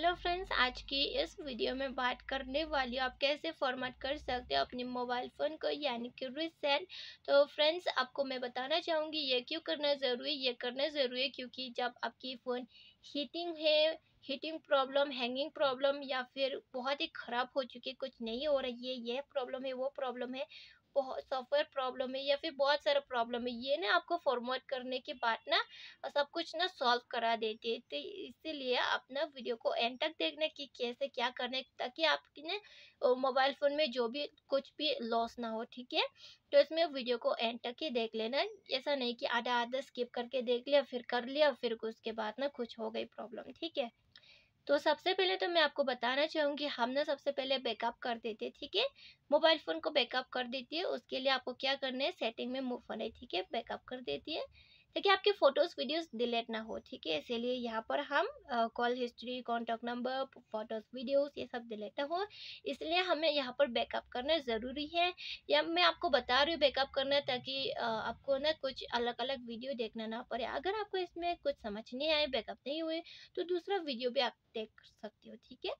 hello friends आज की इस वीडियो में बात करने वाली आप कैसे फॉर्मेट कर सकते हो अपने मोबाइल फ़ोन को यानी कि रिसेंड तो फ्रेंड्स आपको मैं बताना चाहूँगी ये क्यों करना ज़रूरी ये करना ज़रूरी है क्योंकि जब आपकी फ़ोन हीटिंग है हीटिंग प्रॉब्लम हैंगिंग प्रॉब्लम या फिर बहुत ही ख़राब हो चुकी कुछ नहीं हो रही है ये प्रॉब्लम है वो प्रॉब्लम है बहुत सॉफ्टवेयर प्रॉब्लम है या फिर बहुत सारा प्रॉब्लम है ये ना आपको फॉर्मेट करने के बाद ना सब कुछ ना सॉल्व करा देती है तो इसीलिए आप ना वीडियो को एंड तक देखना कि कैसे क्या करना है ताकि आपकी ना मोबाइल फ़ोन में जो भी कुछ भी लॉस ना हो ठीक है तो इसमें वीडियो को एंड तक ही देख लेना ऐसा नहीं कि आधा आधा स्किप करके देख लिया फिर कर लिया फिर उसके बाद ना कुछ हो गई प्रॉब्लम ठीक है तो सबसे पहले तो मैं आपको बताना चाहूँगी हम ना सबसे पहले बैकअप कर देते हैं ठीक है मोबाइल फ़ोन को बैकअप कर देती है उसके लिए आपको क्या करना है सेटिंग में मूव होना है ठीक है बैकअप कर देती है ताकि आपके फ़ोटोज़ वीडियोस डिलीट ना हो ठीक है इसीलिए यहाँ पर हम call history contact number photos videos ये सब डिलीट ना हो इसलिए हमें यहाँ पर बैकअप करना ज़रूरी है या मैं आपको बता रही हूँ बैकअप करना ताकि आपको ना कुछ अलग अलग वीडियो देखना ना पड़े अगर आपको इसमें कुछ समझ नहीं आए बैकअप नहीं हुए तो दूसरा वीडियो भी आप देख सकते हो ठीक है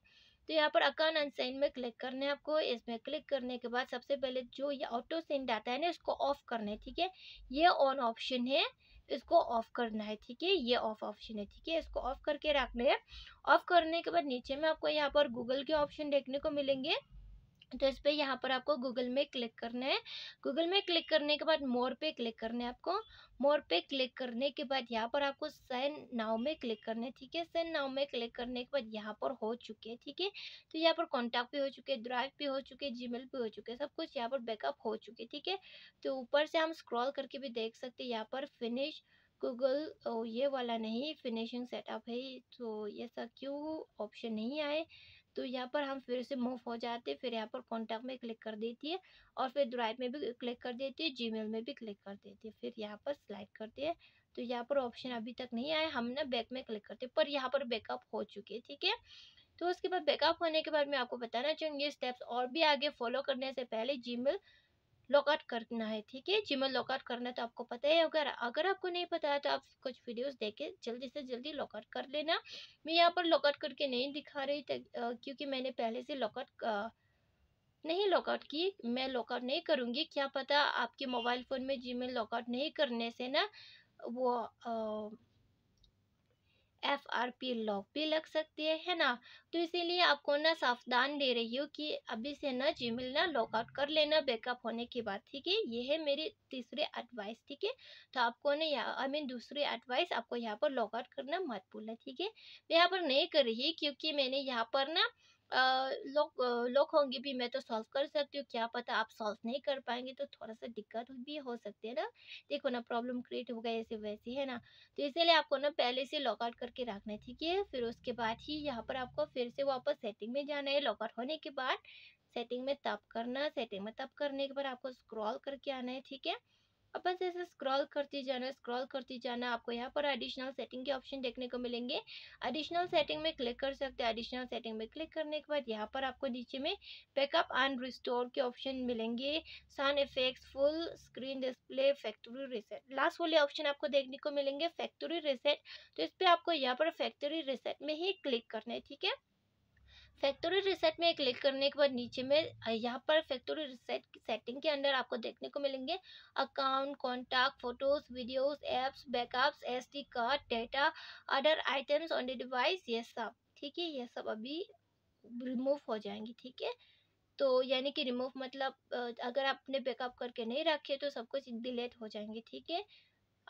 तो यहाँ पर अकाउंट अनसाइन में क्लिक करना है आपको इसमें क्लिक करने के बाद सबसे पहले जो ये ऑटो सेंड आता है ना इसको ऑफ करना है ठीक है ये ऑन ऑप्शन है इसको ऑफ करना है ठीक है ये ऑफ ऑप्शन है ठीक है इसको ऑफ करके रखना है ऑफ करने के बाद नीचे में आपको यहाँ पर गूगल के ऑप्शन देखने को मिलेंगे तो इस पर यहाँ पर आपको गूगल में क्लिक करना है गूगल में क्लिक करने के बाद मोर पे क्लिक करना है आपको मोर पे क्लिक करने के बाद यहाँ पर आपको सैन नाव में क्लिक करना है ठीक है सैन नाव में क्लिक करने के बाद यहाँ पर हो चुके हैं ठीक है तो यहाँ पर कॉन्टैक्ट भी हो चुके हैं ड्राइव भी हो चुके हैं जीमेल भी हो चुके हैं सब कुछ यहाँ पर बैकअप हो चुके ठीक है तो ऊपर से हम स्क्रॉल करके भी देख सकते हैं यहाँ पर फिनिश गूगल ये वाला नहीं फिनिशिंग सेटअप है तो ऐसा क्यों ऑप्शन नहीं आए तो यहाँ पर हम फिर से मूव हो जाते हैं फिर यहाँ पर कॉन्टैक्ट में क्लिक कर देती है और फिर ड्राइव में भी क्लिक कर देती है जीमेल में भी क्लिक कर देती है फिर यहाँ पर स्लाइड करती है तो यहाँ पर ऑप्शन अभी तक नहीं आया हम ना बैक में क्लिक करते पर यहाँ पर बैकअप हो चुके हैं ठीक है तो उसके बाद बैकअप होने के बाद मैं आपको बताना चाहूँगी स्टेप्स और भी आगे फॉलो करने से पहले जीमेल लॉकआउट करना है ठीक है मेल लॉकआउट करना है तो आपको पता है अगर अगर आपको नहीं पता है तो आप कुछ वीडियोस देख के जल्दी से जल्दी लॉकआउट कर लेना मैं यहाँ पर लॉकआउट करके नहीं दिखा रही तक, क्योंकि मैंने पहले से लॉकआउट नहीं लॉकआउट की मैं लॉकआउट नहीं करूँगी क्या पता आपके मोबाइल फ़ोन में जी लॉकआउट नहीं करने से ना वो आ, एफ आर पी लॉक भी लग सकती है है ना तो इसीलिए आपको ना सावधान दे रही हूँ कि अभी से ना जीमेल ना लॉकआउट कर लेना बैकअप होने के बाद ठीक है ये है मेरी तीसरी एडवाइस ठीक है तो आपको ना यहाँ आई मीन दूसरी एडवाइस आपको यहाँ पर लॉकआउट करना मत भूलना ठीक है मैं यहाँ पर नहीं कर रही क्योंकि मैंने यहाँ पर ना लोग होंगे भी मैं तो सॉल्व कर सकती हूँ क्या पता आप सॉल्व नहीं कर पाएंगे तो थोड़ा सा दिक्कत भी हो सकती है ना देखो ना प्रॉब्लम क्रिएट हो गया ऐसे वैसे है ना तो इसीलिए आपको ना पहले से लॉकआउट करके रखना है ठीक है फिर उसके बाद ही यहाँ पर आपको फिर से वापस सेटिंग में जाना है लॉकआउट होने के बाद सेटिंग में तब करना सेटिंग में तब करने के बाद आपको स्क्रॉल करके आना है ठीक है अब बस ऐसे स्क्रॉल करते जाना स्क्रॉल करते जाना आपको यहाँ पर एडिशनल सेटिंग के ऑप्शन देखने को मिलेंगे एडिशनल सेटिंग में क्लिक कर सकते हैं एडिशनल सेटिंग में क्लिक करने के बाद यहाँ पर आपको नीचे में बैकअप एंड रिस्टोर के ऑप्शन मिलेंगे sun effects full screen display factory reset last वाले ऑप्शन आपको देखने को मिलेंगे फैक्ट्री रिसेट तो इस पर आपको यहाँ पर फैक्ट्री रिसेट में ही क्लिक करना है ठीक है फैक्ट्री रिसेट में क्लिक करने के बाद नीचे में यहाँ पर फैक्ट्री रिसेट की सेटिंग के अंदर आपको देखने को मिलेंगे account contact photos videos apps backups SD card data other items on the device ये सब ठीक है ये सब अभी रिमूव हो जाएंगी ठीक है तो यानी कि रिमूव मतलब अगर आपने बैकअप करके नहीं रखे तो सब कुछ डिलीट हो जाएंगे ठीक है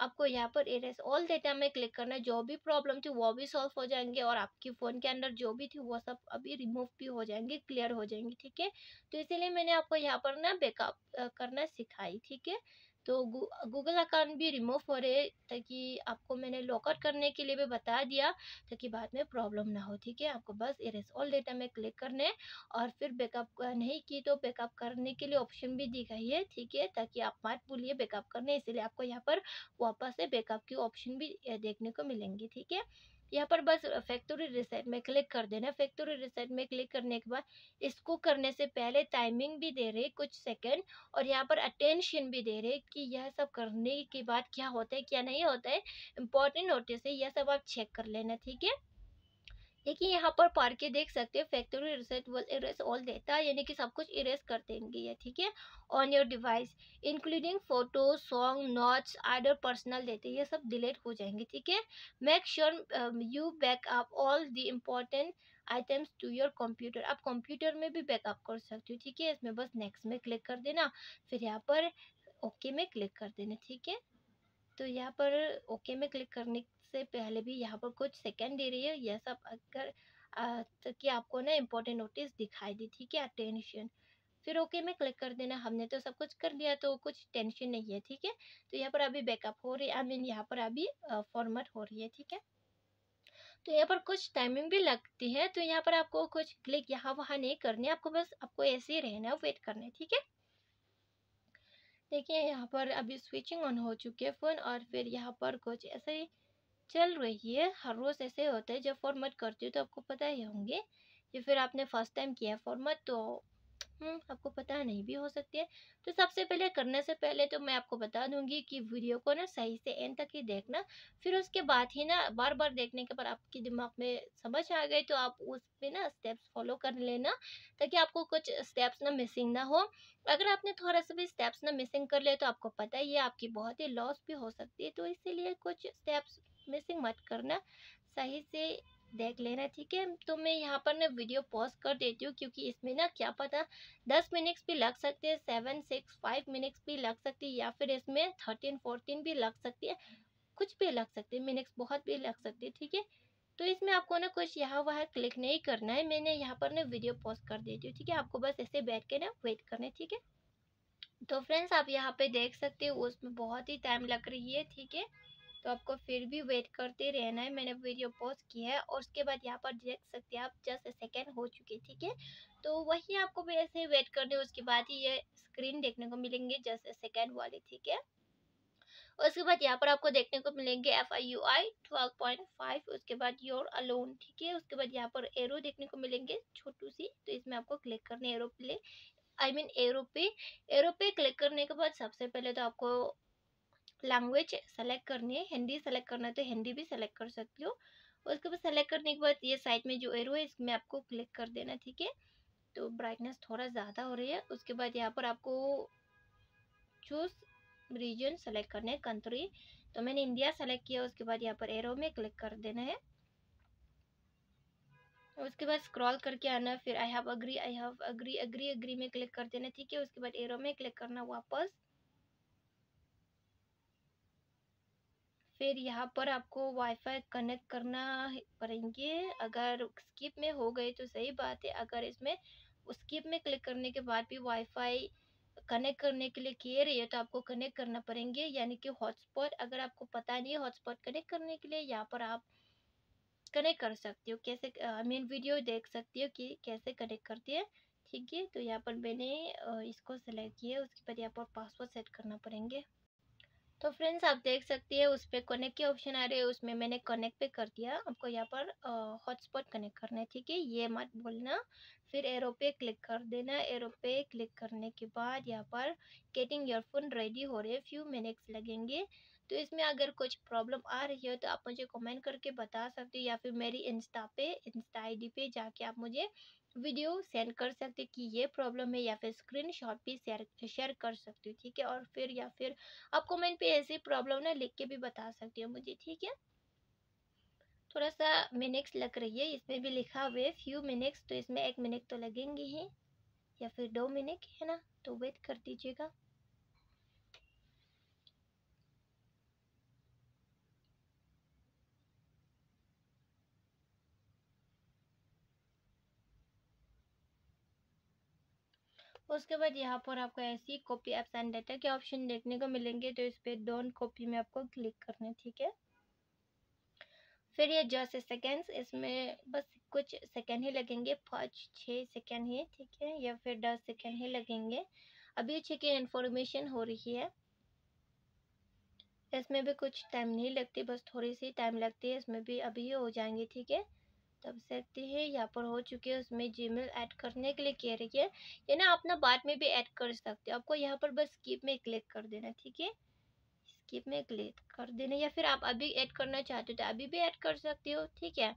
आपको यहाँ पर एरेस ऑल डेटा में क्लिक करना है जो भी प्रॉब्लम थी वो भी सॉल्व हो जाएंगे और आपकी फ़ोन के अंदर जो भी थी वो सब अभी रिमूव भी हो जाएंगे क्लियर हो जाएंगे ठीक है तो इसीलिए मैंने आपको यहाँ पर ना बैकअप करना सिखाई ठीक है तो गूगल अकाउंट भी रिमूव हो रहे ताकि आपको मैंने लॉकआउट करने के लिए भी बता दिया ताकि बाद में प्रॉब्लम ना हो ठीक है आपको बस इरेस ऑल डेटा में क्लिक करने और फिर बैकअप नहीं की तो बैकअप करने के लिए ऑप्शन भी दी गई है ठीक है ताकि आप मत भूलिए बैकअप करने इसलिए आपको यहाँ पर वापस से बैकअप की ऑप्शन भी देखने को मिलेंगी ठीक है यहाँ पर बस फैक्ट्री रिसेट में क्लिक कर देना फैक्ट्री रिसेट में क्लिक करने के बाद इसको करने से पहले टाइमिंग भी दे रहे कुछ सेकंड और यहाँ पर अटेंशन भी दे रहे कि यह सब करने के बाद क्या होता है क्या नहीं होता है इंपॉर्टेंट नोटिस है यह सब आप चेक कर लेना ठीक है देखिए यहाँ पर पढ़ के देख सकते हो factory reset will erase all है यानी कि सब कुछ इरेज कर देंगे ये ठीक है on your device including photo song notes order personal हैं ये सब डिलीट हो जाएंगे ठीक है make sure you backup all the important items to your computer आप कंप्यूटर में भी बैकअप कर सकते हो ठीक है इसमें बस नेक्स्ट में क्लिक कर देना फिर यहाँ पर ओके okay में क्लिक कर देना ठीक है तो यहाँ पर ओके okay में क्लिक करने से पहले भी यहाँ पर कुछ सेकंड दे रही है यह सब अगर कि आपको ना इम्पोर्टेंट नोटिस दिखाई दी ठीक है टेंशन फिर ओके में क्लिक कर देना हमने तो सब कुछ कर दिया तो कुछ टेंशन नहीं है ठीक है तो यहाँ पर अभी बैकअप हो रही है आई मीन यहाँ पर अभी फॉर्मेट हो रही है ठीक है तो यहाँ पर कुछ टाइमिंग भी लगती है तो यहाँ पर आपको कुछ क्लिक यहाँ वहाँ नहीं करने आपको बस आपको ऐसे ही रहना है वेट करना है ठीक है देखिए यहाँ पर अभी स्विचिंग ऑन हो चुकी है फ़ोन और फिर यहाँ पर कुछ ऐसे ही चल रही है हर रोज़ ऐसे होता है जब फॉर्मेट करती हूँ तो आपको पता ही होंगे या फिर आपने फर्स्ट टाइम किया फॉर्मेट तो हम्म, आपको पता नहीं भी हो सकती है तो सबसे पहले करने से पहले तो मैं आपको बता दूंगी कि वीडियो को ना सही से एंड तक ही देखना फिर उसके बाद ही ना बार बार देखने के बाद आपके दिमाग में समझ आ गई तो आप उस पर ना स्टेप्स फॉलो कर लेना ताकि आपको कुछ स्टेप्स ना मिसिंग ना हो अगर आपने थोड़ा सा भी स्टेप्स ना मिसिंग कर लिया तो आपको पता ही है आपकी बहुत ही लॉस भी हो सकती है तो इसीलिए कुछ स्टेप्स मिसिंग मत करना सही से देख लेना ठीक है तो मैं यहाँ पर ना वीडियो पॉज कर देती हूँ क्योंकि इसमें ना क्या पता दस मिनट्स भी लग सकते हैं सेवन सिक्स फाइव मिनट्स भी लग सकती है या फिर इसमें थर्टीन फोर्टीन भी लग सकती है कुछ भी लग सकते हैं मिनट्स बहुत भी लग सकते हैं ठीक है तो इसमें आपको ना कुछ यहाँ वहाँ क्लिक नहीं करना है मैंने यहाँ पर ना वीडियो पॉज कर देती हूँ ठीक है आपको बस ऐसे बैठ के ना वेट करना है ठीक है तो फ्रेंड्स आप यहाँ पे देख सकते हो उसमें बहुत ही टाइम लग रही है ठीक है तो आपको फिर भी वेट करते रहना है मैंने वीडियो पॉज किया है और उसके बाद यहाँ पर देख सकते हैं आप जस्ट सेकेंड हो चुके ठीक है तो वही आपको भी ऐसे वेट करने उसके बाद ही ये स्क्रीन देखने को मिलेंगे जस्ट सेकेंड वाले ठीक है उसके बाद यहाँ पर आपको देखने को मिलेंगे F I U I twelve point five उसके बाद योर अलोन ठीक है उसके बाद यहाँ पर एरो देखने को मिलेंगे छोटू सी तो इसमें आपको क्लिक करने arrow play I mean arrow पे एरो पे क्लिक करने के बाद सबसे पहले तो आपको लैंग्वेज सेलेक्ट करनी है हिंदी सेलेक्ट करना है तो हिंदी भी सेलेक्ट कर सकती हो उसके बाद सेलेक्ट करने के बाद ये साइड में जो एरो है इसमें आपको क्लिक कर देना ठीक है तो ब्राइटनेस थोड़ा ज़्यादा हो रही है उसके बाद यहाँ पर आपको चूज रीजन सेलेक्ट करना है कंट्री तो मैंने इंडिया सेलेक्ट किया उसके बाद यहाँ पर एरो में क्लिक कर देना है उसके बाद स्क्रॉल करके आना फिर I have agree I have agree agree agree में क्लिक कर देना ठीक है उसके बाद एरो में क्लिक करना वापस फिर यहाँ पर आपको वाईफाई कनेक्ट करना पड़ेंगे अगर स्किप में हो गए तो सही बात है अगर इसमें स्किप में क्लिक करने के बाद भी वाईफाई कनेक्ट करने के लिए कह रही है तो आपको कनेक्ट करना पड़ेंगे यानी कि हॉटस्पॉट अगर आपको पता नहीं है हॉटस्पॉट कनेक्ट करने के लिए यहाँ पर आप कनेक्ट कर सकते हो कैसे आई मीन वीडियो देख सकते हो कि कैसे कनेक्ट करती है ठीक है तो यहाँ पर मैंने इसको सेलेक्ट किया उसके बाद यहाँ पर पासवर्ड सेट करना पड़ेंगे तो फ्रेंड्स आप देख सकती है उस पर कनेक्ट के ऑप्शन आ रहे हैं उसमें मैंने कनेक्ट पे कर दिया आपको यहाँ पर हॉटस्पॉट कनेक्ट करना है ठीक है ये मत बोलना फिर एरो पे क्लिक कर देना एरो पे क्लिक करने के बाद यहाँ पर गेटिंग फोन रेडी हो रहे फ्यू मिनट्स लगेंगे तो इसमें अगर कुछ प्रॉब्लम आ रही हो तो आप मुझे कमेंट करके बता सकते हो या फिर मेरी इंस्टा पे इंस्टा आईडी पे जाके आप मुझे वीडियो सेंड कर सकते कि ये प्रॉब्लम है या फिर स्क्रीन शॉट भी शेयर शेयर कर सकती हूँ ठीक है और फिर या फिर आप कमेंट पे ऐसी प्रॉब्लम ना लिख के भी बता सकती हो मुझे ठीक है थोड़ा सा मिनट्स लग रही है इसमें भी लिखा हुआ है फ्यू मिनट्स तो इसमें एक मिनट तो लगेंगे ही या फिर दो मिनट है ना तो वेट कर दीजिएगा उसके बाद यहाँ पर आपको ऐसी कॉपी एप्स एंड डाटा के ऑप्शन देखने को मिलेंगे तो इस पर डोन कॉपी में आपको क्लिक करना है ठीक है फिर ये जस्ट सेकेंड्स इसमें बस कुछ सेकेंड ही लगेंगे पाँच छः सेकेंड ही ठीक है या फिर दस सेकेंड ही लगेंगे अभी चेकिंग इन्फॉर्मेशन हो रही है इसमें भी कुछ टाइम नहीं लगती बस थोड़ी सी टाइम लगती है इसमें भी अभी हो जाएंगे ठीक है तब सकते हैं यहाँ पर हो चुके हैं उसमें जी मेल ऐड करने के लिए कह रही है या ना आप ना बाद में भी ऐड कर सकते हो आपको यहाँ पर बस स्किप में क्लिक कर देना ठीक है स्किप में क्लिक कर देना या फिर आप अभी ऐड करना चाहते हो तो अभी भी ऐड कर सकते हो ठीक है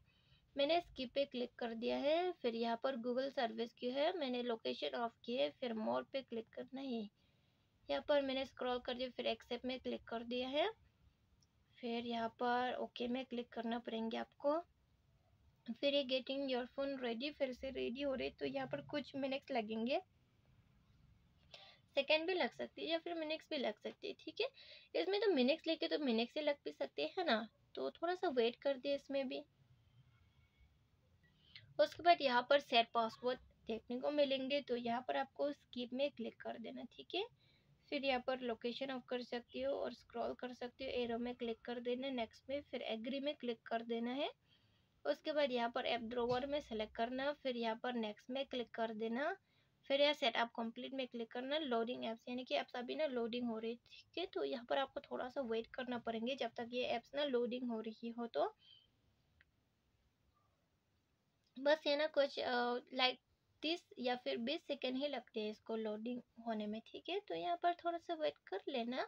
मैंने स्किप पे क्लिक कर दिया है फिर यहाँ पर गूगल सर्विस की है मैंने लोकेशन ऑफ की है फिर मोर पे क्लिक करना है यहाँ पर मैंने स्क्रॉल कर दिया फिर एक्सेप्ट में क्लिक कर दिया है फिर यहाँ पर ओके में क्लिक करना पड़ेंगे आपको फिर ये गेटिंग योर फोन रेडी फिर से रेडी हो रही तो यहाँ पर कुछ मिनट्स लगेंगे सेकेंड भी लग सकती है या फिर मिनट्स भी लग सकती है ठीक है इसमें तो मिनट्स लेके तो मिनट्स ही लग भी सकते हैं ना तो थोड़ा सा वेट कर दिए इसमें भी उसके बाद यहाँ पर सेट पासवर्ड देखने को मिलेंगे तो यहाँ पर आपको स्कीप में क्लिक कर देना ठीक है फिर यहाँ पर लोकेशन ऑफ कर सकती हो और स्क्रॉल कर सकती हो एरो में क्लिक कर देना नेक्स्ट में फिर एग्री में क्लिक कर देना है उसके बाद यहाँ पर ऐप ड्रोवर में सेलेक्ट करना फिर यहाँ पर नेक्स्ट में क्लिक कर देना फिर यहाँ सेटअप कंप्लीट में क्लिक करना लोडिंग ऐप्स यानी कि ऐप्स अभी ना लोडिंग हो रही ठीक है तो यहाँ पर आपको थोड़ा सा वेट करना पड़ेंगे जब तक ये ऐप्स ना लोडिंग हो रही हो तो बस ये ना कुछ लाइक तीस या फिर बीस सेकेंड ही लगते हैं इसको लोडिंग होने में ठीक है तो यहाँ पर थोड़ा सा वेट कर लेना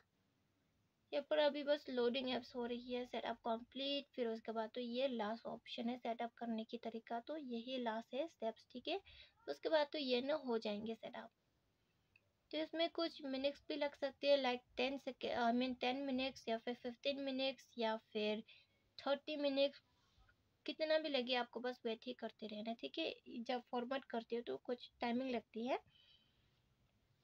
यहाँ पर अभी बस लोडिंग एप्स हो रही है सेटअप कंप्लीट फिर उसके बाद तो ये लास्ट ऑप्शन है सेटअप करने की तरीका तो यही लास्ट है स्टेप्स ठीक है उसके बाद तो ये ना हो जाएंगे सेटअप तो इसमें कुछ मिनट्स भी लग सकते हैं like ten second I mean ten minutes या फिर फिफ्टीन मिनट्स या फिर थर्टी मिनट्स कितना भी लगे आपको बस वेट ही करते रहना ठीक है जब फॉर्मेट करते हो तो कुछ टाइमिंग लगती है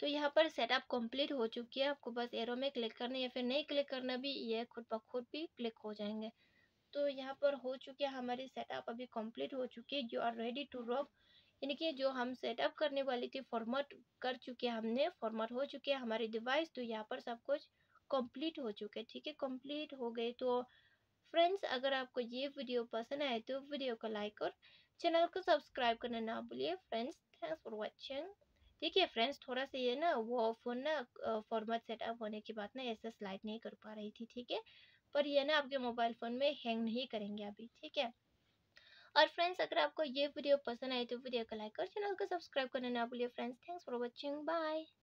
तो यहाँ पर सेटअप कंप्लीट हो चुकी है आपको बस एरो में क्लिक करना या फिर नहीं क्लिक करना भी ये खुद ब खुद भी क्लिक हो जाएंगे तो यहाँ पर हो चुकी है हमारी सेटअप अभी कंप्लीट हो चुकी है you are ready to rock यानी कि जो हम सेटअप करने वाली थी फॉर्मेट कर चुके हैं हमने फॉर्मेट हो चुके हैं हमारी डिवाइस तो यहाँ पर सब कुछ कंप्लीट हो चुके हैं ठीक है कम्प्लीट हो गए तो फ्रेंड्स अगर आपको ये वीडियो पसंद आए तो वीडियो को लाइक और चैनल को सब्सक्राइब करना ना भूलिए फ्रेंड्स थैंक्स फॉर वॉचिंग ठीक है फ्रेंड्स थोड़ा सा ये ना वो फ़ोन ना फॉर्मेट सेटअप होने के बाद ना ऐसा स्लाइड नहीं कर पा रही थी ठीक है पर ये ना आपके मोबाइल फ़ोन में हैंग नहीं करेंगे अभी ठीक है और फ्रेंड्स अगर आपको ये वीडियो पसंद आए तो वीडियो को लाइक और चैनल को सब्सक्राइब करना ना भूलिए friends thanks for watching bye